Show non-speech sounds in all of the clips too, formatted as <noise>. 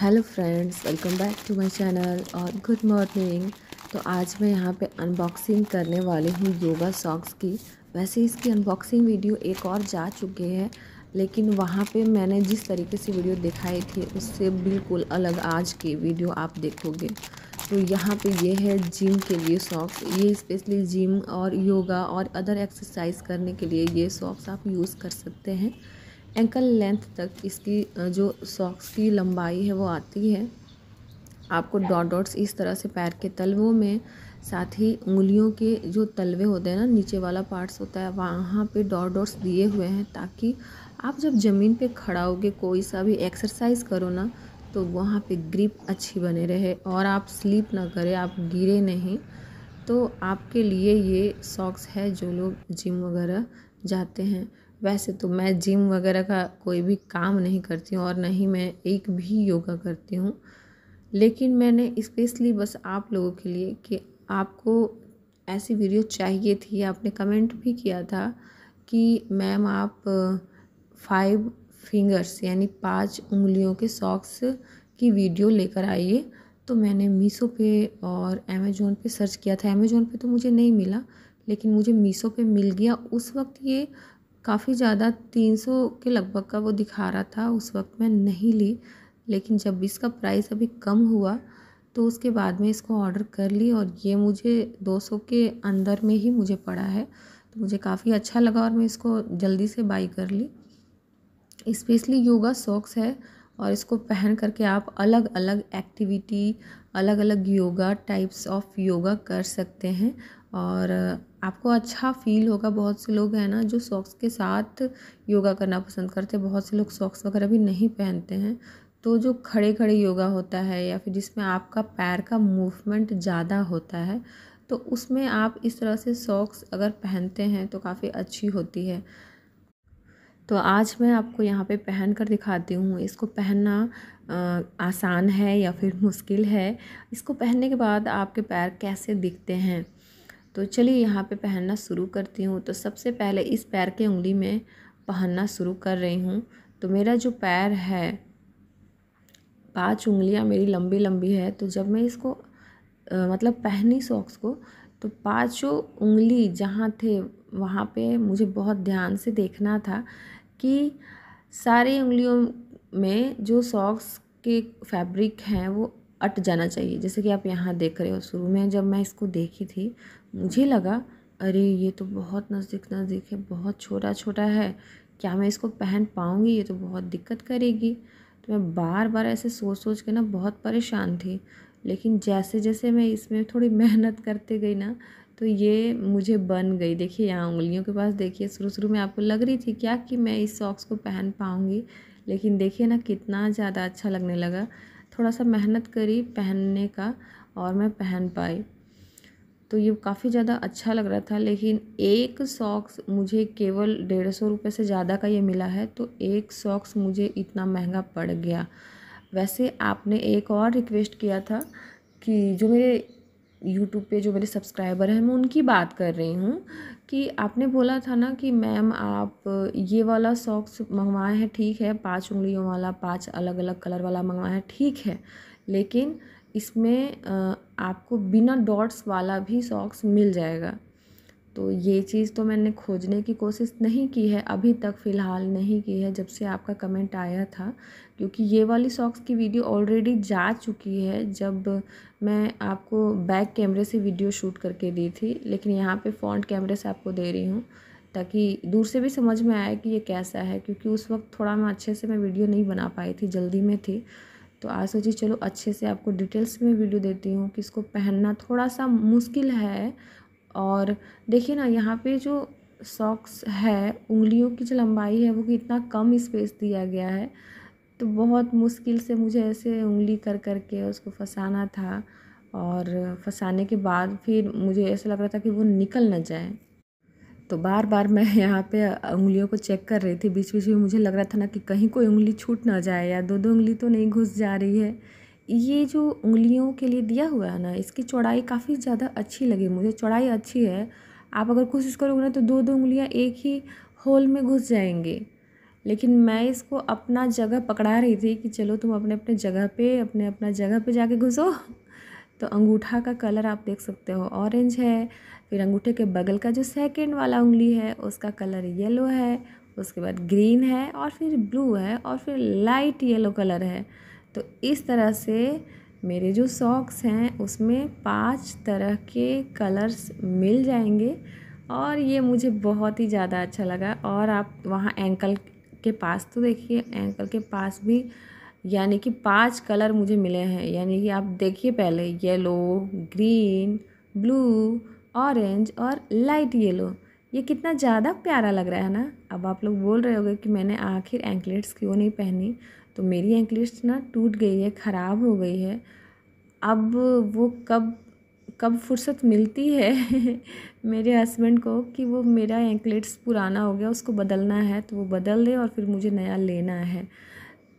hello friends welcome back to my channel और good morning तो आज मैं यहाँ पे अनबॉक्सिंग करने वाली हूँ योगा सॉक्स की वैसे इसकी अनबॉक्सिंग वीडियो एक और जा चुके हैं लेकिन वहाँ पे मैंने जिस तरीके से वीडियो दिखाई थी उससे बिल्कुल अलग आज की वीडियो आप देखोगे तो यहाँ पे ये है जिम के लिए सॉक्स ये स्पेशली जिम और योगा और अदर एक्सरसाइज करने के लिए ये सॉक्स आप यूज़ कर सकते हैं एंकल लेंथ तक इसकी जो सॉक्स की लंबाई है वो आती है आपको डॉट डॉट्स इस तरह से पैर के तलवों में साथ ही उंगलियों के जो तलवे होते हैं ना नीचे वाला पार्ट्स होता है वहाँ पे डॉट डॉट्स दिए हुए हैं ताकि आप जब ज़मीन पे खड़ा होगे कोई सा भी एक्सरसाइज करो ना तो वहाँ पे ग्रिप अच्छी बने रहे और आप स्लीप ना करें आप गिरे नहीं तो आपके लिए ये सॉक्स है जो लोग जिम वगैरह जाते हैं वैसे तो मैं जिम वगैरह का कोई भी काम नहीं करती हूँ और ना ही मैं एक भी योगा करती हूँ लेकिन मैंने स्पेशली बस आप लोगों के लिए कि आपको ऐसी वीडियो चाहिए थी आपने कमेंट भी किया था कि मैम आप फाइव फिंगर्स यानी पांच उंगलियों के सॉक्स की वीडियो लेकर आइए तो मैंने मीसो पे और अमेज़ोन पे सर्च किया था अमेज़ोन पे तो मुझे नहीं मिला लेकिन मुझे मीसो पे मिल गया उस वक्त ये काफ़ी ज़्यादा तीन सौ के लगभग का वो दिखा रहा था उस वक्त मैं नहीं ली लेकिन जब भी इसका प्राइस अभी कम हुआ तो उसके बाद में इसको ऑर्डर कर ली और ये मुझे 200 के अंदर में ही मुझे पड़ा है तो मुझे काफ़ी अच्छा लगा और मैं इसको जल्दी से बाई कर ली इस्पेशली योगा सॉक्स है और इसको पहन करके आप अलग अलग एक्टिविटी अलग अलग योगा टाइप्स ऑफ योगा कर सकते हैं और आपको अच्छा फील होगा बहुत से लोग हैं ना जो सॉक्स के साथ योगा करना पसंद करते हैं बहुत से लोग सॉक्स वगैरह भी नहीं पहनते हैं तो जो खड़े खड़े योगा होता है या फिर जिसमें आपका पैर का मूवमेंट ज़्यादा होता है तो उसमें आप इस तरह से सॉक्स अगर पहनते हैं तो काफ़ी अच्छी होती है तो आज मैं आपको यहाँ पे पहन कर दिखाती हूँ इसको पहनना आसान है या फिर मुश्किल है इसको पहनने के बाद आपके पैर कैसे दिखते हैं तो चलिए यहाँ पे पहनना शुरू करती हूँ तो सबसे पहले इस पैर के उंगली में पहनना शुरू कर रही हूँ तो मेरा जो पैर है पांच उंगलियाँ मेरी लंबी लंबी है तो जब मैं इसको आ, मतलब पहनी सॉक्स को तो पांचों उंगली जहाँ थे वहाँ पे मुझे बहुत ध्यान से देखना था कि सारी उंगलियों में जो सॉक्स के फैब्रिक हैं वो अट जाना चाहिए जैसे कि आप यहाँ देख रहे हो शुरू में जब मैं इसको देखी थी मुझे लगा अरे ये तो बहुत नज़दीक नज़दीक है बहुत छोटा छोटा है क्या मैं इसको पहन पाऊँगी ये तो बहुत दिक्कत करेगी तो मैं बार बार ऐसे सोच सोच के ना बहुत परेशान थी लेकिन जैसे जैसे मैं इसमें थोड़ी <laughs> मेहनत करते गई ना तो ये मुझे बन गई देखिए यहाँ उंगलियों के पास देखिए शुरू शुरू में आपको लग रही थी क्या कि मैं इस सॉक्स को पहन पाऊँगी लेकिन देखिए ना कितना ज़्यादा अच्छा लगने लगा थोड़ा सा मेहनत करी पहनने का और मैं पहन पाई तो ये काफ़ी ज़्यादा अच्छा लग रहा था लेकिन एक सॉक्स मुझे केवल डेढ़ सौ रुपये से ज़्यादा का ये मिला है तो एक सॉक्स मुझे इतना महंगा पड़ गया वैसे आपने एक और रिक्वेस्ट किया था कि जो मेरे यूट्यूब पे जो मेरे सब्सक्राइबर हैं मैं उनकी बात कर रही हूँ कि आपने बोला था ना कि मैम आप ये वाला सॉक्स मंगवाए हैं ठीक है पांच उंगलियों वाला पांच अलग अलग कलर वाला मंगवाए हैं ठीक है लेकिन इसमें आपको बिना डॉट्स वाला भी सॉक्स मिल जाएगा तो ये चीज़ तो मैंने खोजने की कोशिश नहीं की है अभी तक फ़िलहाल नहीं की है जब से आपका कमेंट आया था क्योंकि ये वाली सॉक्स की वीडियो ऑलरेडी जा चुकी है जब मैं आपको बैक कैमरे से वीडियो शूट करके दी थी लेकिन यहाँ पे फ्रंट कैमरे से आपको दे रही हूँ ताकि दूर से भी समझ में आए कि ये कैसा है क्योंकि उस वक्त थोड़ा मैं अच्छे से मैं वीडियो नहीं बना पाई थी जल्दी में थी तो आज सोचिए चलो अच्छे से आपको डिटेल्स में वीडियो देती हूँ कि इसको पहनना थोड़ा सा मुश्किल है और देखिए ना यहाँ पे जो सॉक्स है उंगलियों की जो लंबाई है वो कितना कम स्पेस दिया गया है तो बहुत मुश्किल से मुझे ऐसे उंगली कर कर के उसको फंसाना था और फंसाने के बाद फिर मुझे ऐसा लग रहा था कि वो निकल ना जाए तो बार बार मैं <laughs> यहाँ पे उंगलियों को चेक कर रही थी बीच बीच में मुझे लग रहा था ना कि कहीं कोई उंगली छूट ना जाए या दो दो उंगली तो नहीं घुस जा रही है ये जो उंगलियों के लिए दिया हुआ है ना इसकी चौड़ाई काफ़ी ज़्यादा अच्छी लगी मुझे चौड़ाई अच्छी है आप अगर कोशिश करोगे ना तो दो दो उंगलियाँ एक ही होल में घुस जाएंगे लेकिन मैं इसको अपना जगह पकड़ा रही थी कि चलो तुम अपने अपने जगह पे अपने अपना जगह पे जाके घुसो तो अंगूठा का कलर आप देख सकते हो ऑरेंज है फिर अंगूठे के बगल का जो सेकेंड वाला उंगली है उसका कलर येलो है उसके बाद ग्रीन है और फिर ब्लू है और फिर लाइट येलो कलर है तो इस तरह से मेरे जो सॉक्स हैं उसमें पांच तरह के कलर्स मिल जाएंगे और ये मुझे बहुत ही ज़्यादा अच्छा लगा और आप वहाँ एंकल के पास तो देखिए एंकल के पास भी यानी कि पांच कलर मुझे मिले हैं यानी कि आप देखिए पहले येलो ग्रीन ब्लू ऑरेंज और लाइट येलो ये कितना ज़्यादा प्यारा लग रहा है ना अब आप लोग बोल रहे होगे कि मैंने आखिर एंकलेट्स क्यों नहीं पहनी तो मेरी एंकलिस्ट ना टूट गई है ख़राब हो गई है अब वो कब कब फुर्सत मिलती है <laughs> मेरे हस्बैंड को कि वो मेरा एंकलेट्स पुराना हो गया उसको बदलना है तो वो बदल दे और फिर मुझे नया लेना है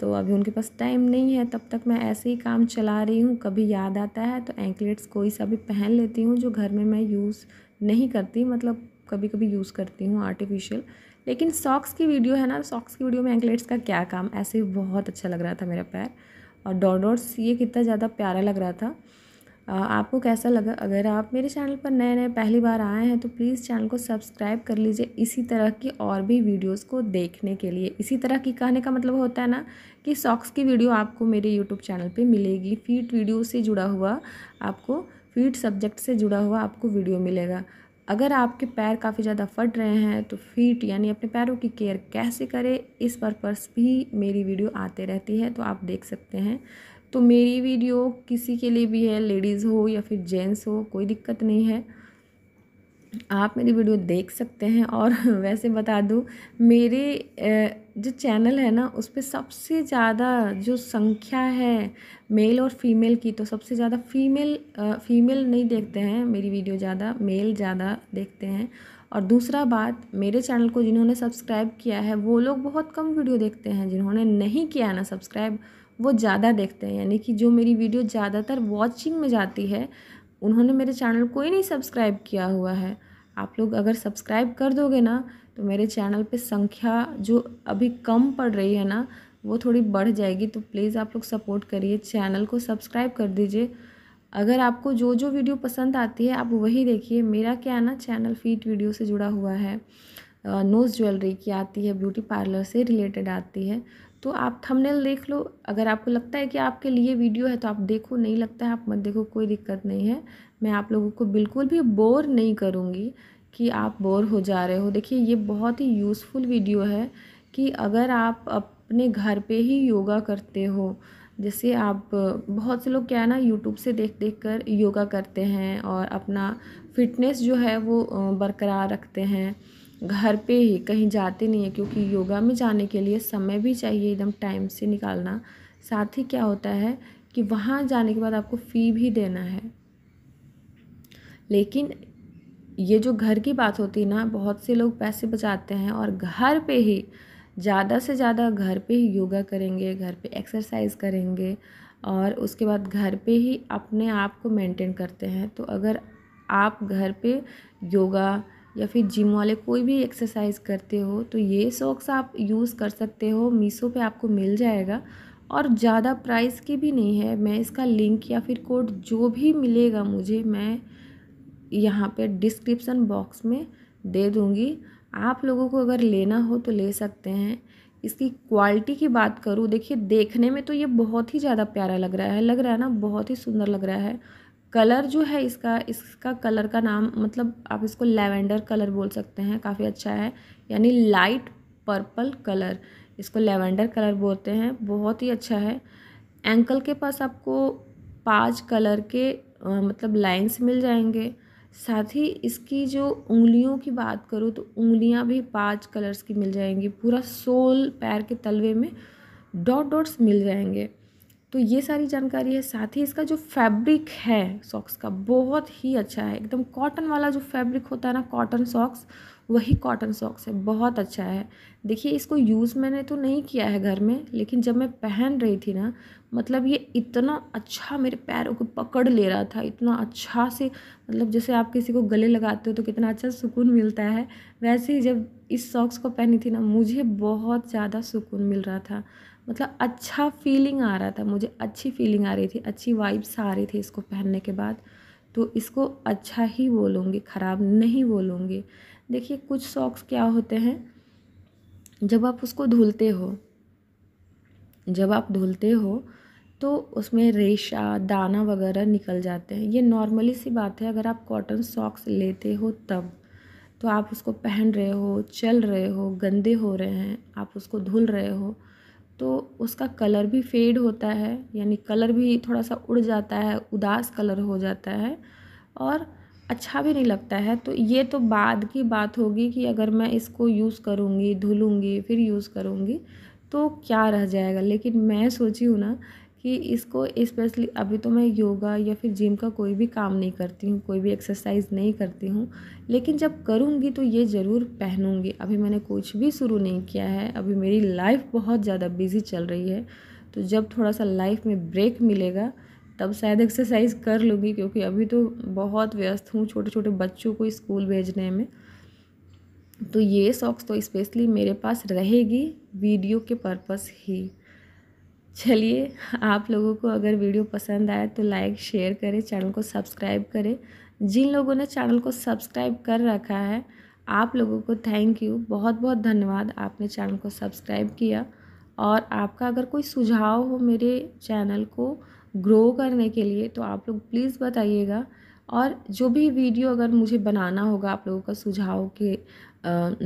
तो अभी उनके पास टाइम नहीं है तब तक मैं ऐसे ही काम चला रही हूँ कभी याद आता है तो एंकलेट्स कोई सा भी पहन लेती हूँ जो घर में मैं यूज़ नहीं करती मतलब कभी कभी यूज़ करती हूँ आर्टिफिशियल लेकिन सॉक्स की वीडियो है ना सॉक्स की वीडियो में एंकलेट्स का क्या काम ऐसे बहुत अच्छा लग रहा था मेरा पैर और डॉडोर्स ये कितना ज़्यादा प्यारा लग रहा था आपको कैसा लगा अगर आप मेरे चैनल पर नए नए पहली बार आए हैं तो प्लीज़ चैनल को सब्सक्राइब कर लीजिए इसी तरह की और भी वीडियोस को देखने के लिए इसी तरह की कहने का मतलब होता है ना कि सॉक्स की वीडियो आपको मेरे यूट्यूब चैनल पे मिलेगी फीट वीडियो से जुड़ा हुआ आपको फीट सब्जेक्ट से जुड़ा हुआ आपको वीडियो मिलेगा अगर आपके पैर काफ़ी ज़्यादा फट रहे हैं तो फीट यानी अपने पैरों की केयर कैसे करें इस पर्पस भी मेरी वीडियो आते रहती है तो आप देख सकते हैं तो मेरी वीडियो किसी के लिए भी है लेडीज़ हो या फिर जेंट्स हो कोई दिक्कत नहीं है आप मेरी वीडियो देख सकते हैं और <laughs> वैसे बता दूँ मेरे जो चैनल है ना उस पर सबसे ज़्यादा जो संख्या है मेल और फीमेल की तो सबसे ज़्यादा फीमेल फीमेल नहीं देखते हैं मेरी वीडियो ज़्यादा मेल ज़्यादा देखते हैं और दूसरा बात मेरे चैनल को जिन्होंने सब्सक्राइब किया है वो लोग बहुत कम वीडियो देखते हैं जिन्होंने नहीं किया ना सब्सक्राइब वो ज़्यादा देखते हैं यानी कि जो मेरी वीडियो ज़्यादातर वॉचिंग में जाती है उन्होंने मेरे चैनल को ही नहीं सब्सक्राइब किया हुआ है आप लोग अगर सब्सक्राइब कर दोगे ना तो मेरे चैनल पे संख्या जो अभी कम पड़ रही है ना वो थोड़ी बढ़ जाएगी तो प्लीज़ आप लोग सपोर्ट करिए चैनल को सब्सक्राइब कर दीजिए अगर आपको जो जो वीडियो पसंद आती है आप वही देखिए मेरा क्या है ना चैनल फीट वीडियो से जुड़ा हुआ है नोज़ ज्वेलरी की आती है ब्यूटी पार्लर से रिलेटेड आती है तो आप थंबनेल देख लो अगर आपको लगता है कि आपके लिए वीडियो है तो आप देखो नहीं लगता है आप मत देखो कोई दिक्कत नहीं है मैं आप लोगों को बिल्कुल भी बोर नहीं करूँगी कि आप बोर हो जा रहे हो देखिए ये बहुत ही यूज़फुल वीडियो है कि अगर आप अपने घर पे ही योगा करते हो जैसे आप बहुत से लोग क्या है ना यूट्यूब से देख देख कर योगा करते हैं और अपना फिटनेस जो है वो बरकरार रखते हैं घर पे ही कहीं जाते नहीं है क्योंकि योगा में जाने के लिए समय भी चाहिए एकदम टाइम से निकालना साथ ही क्या होता है कि वहाँ जाने के बाद आपको फ़ी भी देना है लेकिन ये जो घर की बात होती है ना बहुत से लोग पैसे बचाते हैं और घर पे ही ज़्यादा से ज़्यादा घर पे ही योगा करेंगे घर पे एक्सरसाइज करेंगे और उसके बाद घर पे ही अपने आप को मेंटेन करते हैं तो अगर आप घर पे योगा या फिर जिम वाले कोई भी एक्सरसाइज करते हो तो ये सॉक्स आप यूज़ कर सकते हो मीसो पे आपको मिल जाएगा और ज़्यादा प्राइस की भी नहीं है मैं इसका लिंक या फिर कोड जो भी मिलेगा मुझे मैं यहाँ पे डिस्क्रिप्सन बॉक्स में दे दूँगी आप लोगों को अगर लेना हो तो ले सकते हैं इसकी क्वालिटी की बात करूँ देखिए देखने में तो ये बहुत ही ज़्यादा प्यारा लग रहा है लग रहा है ना बहुत ही सुंदर लग रहा है कलर जो है इसका इसका कलर का नाम मतलब आप इसको लेवेंडर कलर बोल सकते हैं काफ़ी अच्छा है यानी लाइट पर्पल कलर इसको लेवेंडर कलर बोलते हैं बहुत ही अच्छा है एंकल के पास आपको पाँच कलर के आ, मतलब लाइंस मिल जाएंगे साथ ही इसकी जो उंगलियों की बात करूँ तो उंगलियां भी पांच कलर्स की मिल जाएंगी पूरा सोल पैर के तलवे में डॉट डॉट्स मिल जाएंगे तो ये सारी जानकारी है साथ ही इसका जो फैब्रिक है सॉक्स का बहुत ही अच्छा है एकदम कॉटन वाला जो फैब्रिक होता है ना कॉटन सॉक्स वही कॉटन सॉक्स है बहुत अच्छा है देखिए इसको यूज़ मैंने तो नहीं किया है घर में लेकिन जब मैं पहन रही थी ना मतलब ये इतना अच्छा मेरे पैरों को पकड़ ले रहा था इतना अच्छा से मतलब जैसे आप किसी को गले लगाते हो तो कितना अच्छा सुकून मिलता है वैसे ही जब इस सॉक्स को पहनी थी ना मुझे बहुत ज़्यादा सुकून मिल रहा था मतलब अच्छा फीलिंग आ रहा था मुझे अच्छी फीलिंग आ रही थी अच्छी वाइब्स आ रही थी इसको पहनने के बाद तो इसको अच्छा ही बोलूँगी ख़राब नहीं बोलूँगी देखिए कुछ सॉक्स क्या होते हैं जब आप उसको धुलते हो जब आप धुलते हो तो उसमें रेशा दाना वगैरह निकल जाते हैं ये नॉर्मली सी बात है अगर आप कॉटन सॉक्स लेते हो तब तो आप उसको पहन रहे हो चल रहे हो गंदे हो रहे हैं आप उसको धुल रहे हो तो उसका कलर भी फेड होता है यानी कलर भी थोड़ा सा उड़ जाता है उदास कलर हो जाता है और अच्छा भी नहीं लगता है तो ये तो बाद की बात होगी कि अगर मैं इसको यूज़ करूँगी धुलूँगी फिर यूज़ करूँगी तो क्या रह जाएगा लेकिन मैं सोची हूँ ना कि इसको स्पेशली अभी तो मैं योगा या फिर जिम का कोई भी काम नहीं करती हूँ कोई भी एक्सरसाइज नहीं करती हूँ लेकिन जब करूँगी तो ये ज़रूर पहनूँगी अभी मैंने कुछ भी शुरू नहीं किया है अभी मेरी लाइफ बहुत ज़्यादा बिजी चल रही है तो जब थोड़ा सा लाइफ में ब्रेक मिलेगा तब शायद एक्सरसाइज कर लूँगी क्योंकि अभी तो बहुत व्यस्त हूँ छोटे छोटे बच्चों को स्कूल भेजने में तो ये सॉक्स तो स्पेशली मेरे पास रहेगी वीडियो के पर्पस ही चलिए आप लोगों को अगर वीडियो पसंद आए तो लाइक शेयर करें चैनल को सब्सक्राइब करें जिन लोगों ने चैनल को सब्सक्राइब कर रखा है आप लोगों को थैंक यू बहुत बहुत धन्यवाद आपने चैनल को सब्सक्राइब किया और आपका अगर कोई सुझाव हो मेरे चैनल को ग्रो करने के लिए तो आप लोग प्लीज़ बताइएगा और जो भी वीडियो अगर मुझे बनाना होगा आप लोगों का सुझाव के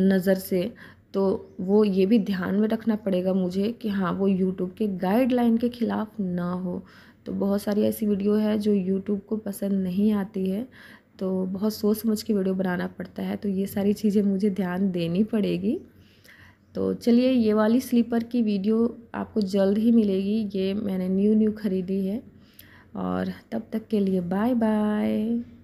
नज़र से तो वो ये भी ध्यान में रखना पड़ेगा मुझे कि हाँ वो यूट्यूब के गाइडलाइन के ख़िलाफ़ ना हो तो बहुत सारी ऐसी वीडियो है जो यूट्यूब को पसंद नहीं आती है तो बहुत सोच समझ के वीडियो बनाना पड़ता है तो ये सारी चीज़ें मुझे ध्यान देनी पड़ेगी तो चलिए ये वाली स्लीपर की वीडियो आपको जल्द ही मिलेगी ये मैंने न्यू न्यू ख़रीदी है और तब तक के लिए बाय बाय